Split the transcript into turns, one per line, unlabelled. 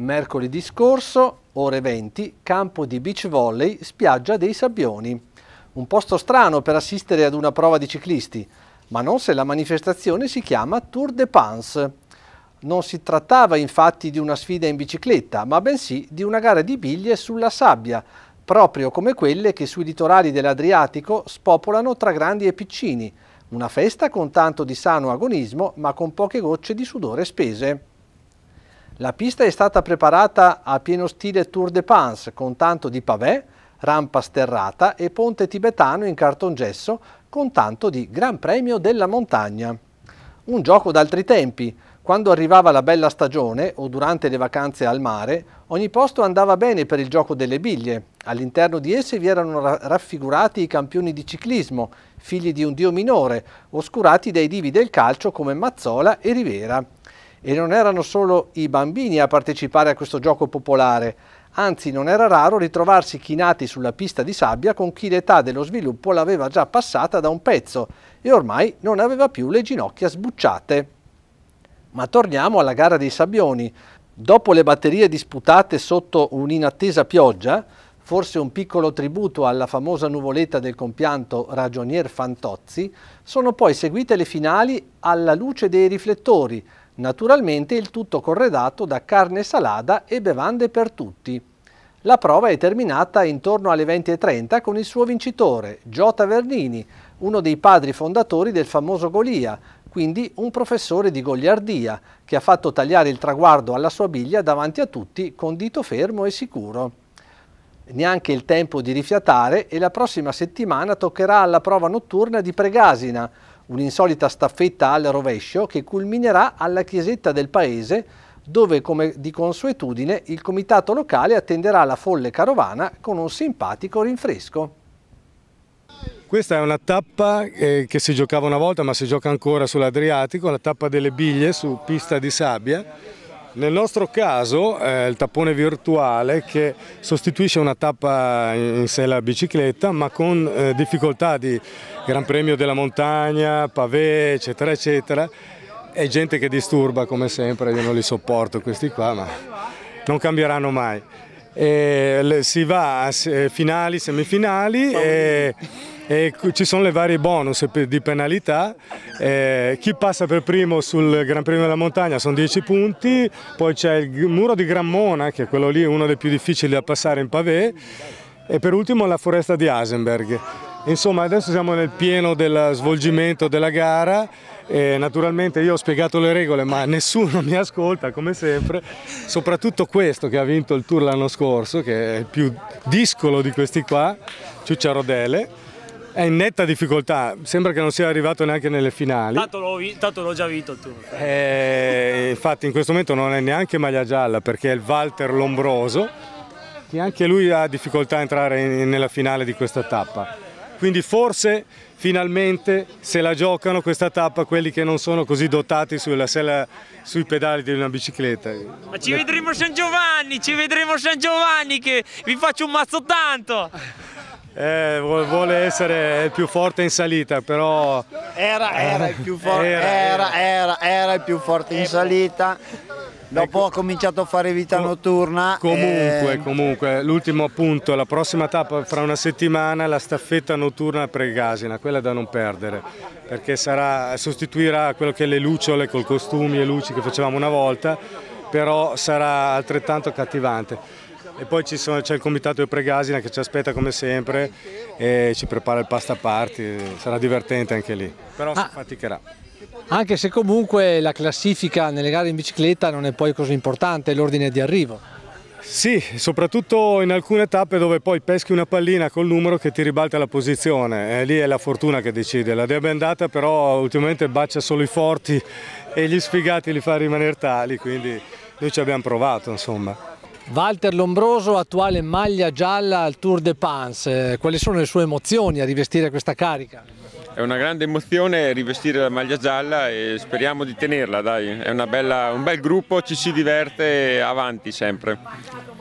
Mercoledì scorso, ore 20, campo di beach volley, spiaggia dei Sabbioni. Un posto strano per assistere ad una prova di ciclisti, ma non se la manifestazione si chiama Tour de Pans. Non si trattava infatti di una sfida in bicicletta, ma bensì di una gara di biglie sulla sabbia, proprio come quelle che sui litorali dell'Adriatico spopolano tra grandi e piccini. Una festa con tanto di sano agonismo, ma con poche gocce di sudore spese. La pista è stata preparata a pieno stile Tour de Pans con tanto di pavé, rampa sterrata e ponte tibetano in cartongesso con tanto di Gran Premio della Montagna. Un gioco d'altri tempi. Quando arrivava la bella stagione o durante le vacanze al mare, ogni posto andava bene per il gioco delle biglie. All'interno di esse vi erano raffigurati i campioni di ciclismo, figli di un dio minore, oscurati dai divi del calcio come Mazzola e Rivera. E non erano solo i bambini a partecipare a questo gioco popolare, anzi non era raro ritrovarsi chinati sulla pista di sabbia con chi l'età dello sviluppo l'aveva già passata da un pezzo e ormai non aveva più le ginocchia sbucciate. Ma torniamo alla gara dei sabbioni. Dopo le batterie disputate sotto un'inattesa pioggia, forse un piccolo tributo alla famosa nuvoletta del compianto ragionier Fantozzi, sono poi seguite le finali alla luce dei riflettori, Naturalmente il tutto corredato da carne salata e bevande per tutti. La prova è terminata intorno alle 20.30 con il suo vincitore, Giota Vernini, uno dei padri fondatori del famoso Golia, quindi un professore di goliardia, che ha fatto tagliare il traguardo alla sua biglia davanti a tutti con dito fermo e sicuro. Neanche il tempo di rifiatare e la prossima settimana toccherà alla prova notturna di Pregasina, un'insolita staffetta al rovescio che culminerà alla chiesetta del paese dove come di consuetudine il comitato locale attenderà la folle carovana con un simpatico rinfresco.
Questa è una tappa eh, che si giocava una volta ma si gioca ancora sull'Adriatico, la tappa delle biglie su pista di sabbia nel nostro caso è eh, il tappone virtuale che sostituisce una tappa in, in sé la bicicletta ma con eh, difficoltà di Gran Premio della Montagna, pavé eccetera eccetera e gente che disturba come sempre, io non li sopporto questi qua ma non cambieranno mai. E, si va a finali, semifinali e e ci sono le varie bonus di penalità, eh, chi passa per primo sul Gran Premio della Montagna sono 10 punti, poi c'è il muro di Grammona che è quello lì uno dei più difficili da passare in pavé e per ultimo la foresta di Asenberg. Insomma adesso siamo nel pieno del svolgimento della gara e naturalmente io ho spiegato le regole ma nessuno mi ascolta come sempre, soprattutto questo che ha vinto il tour l'anno scorso che è il più discolo di questi qua, Ciuccia Rodele è in netta difficoltà, sembra che non sia arrivato neanche nelle finali. Tanto l'ho già vinto tu. E eh, infatti in questo momento non è neanche maglia gialla perché è il Walter Lombroso che anche lui ha difficoltà a entrare in, nella finale di questa tappa. Quindi forse finalmente se la giocano questa tappa quelli che non sono così dotati sulla sella, sui pedali di una bicicletta.
Ma ci vedremo San Giovanni, ci vedremo San Giovanni che vi faccio un mazzo tanto!
Eh, vuole essere il più forte in salita, però...
Era, era, il, eh, più for... era, era, era il più forte in salita. Dopo ha cominciato a fare vita notturna. Comunque, e... Eh,
comunque, l'ultimo appunto, la prossima tappa fra una settimana la staffetta notturna a Pregasina, quella da non perdere, perché sarà, sostituirà quello che è le lucciole col costumi e luci che facevamo una volta, però sarà altrettanto cattivante. E poi c'è il comitato di Pregasina che ci aspetta come sempre e ci prepara il pasta party, sarà divertente anche lì,
però ah. si faticherà. Anche se comunque la classifica nelle gare in bicicletta non è poi così importante, l'ordine di arrivo. Sì, soprattutto in alcune tappe dove poi peschi una pallina col
numero che ti ribalta la posizione, e eh, lì è la fortuna che decide. La andata però ultimamente bacia solo i forti e gli sfigati li fa rimanere tali, quindi noi ci abbiamo provato insomma.
Walter Lombroso, attuale maglia gialla al Tour de Pance, eh, quali sono le sue emozioni a rivestire questa carica?
È una grande emozione rivestire la maglia
gialla e speriamo di tenerla, dai. È bella, un bel gruppo, ci si diverte e avanti sempre.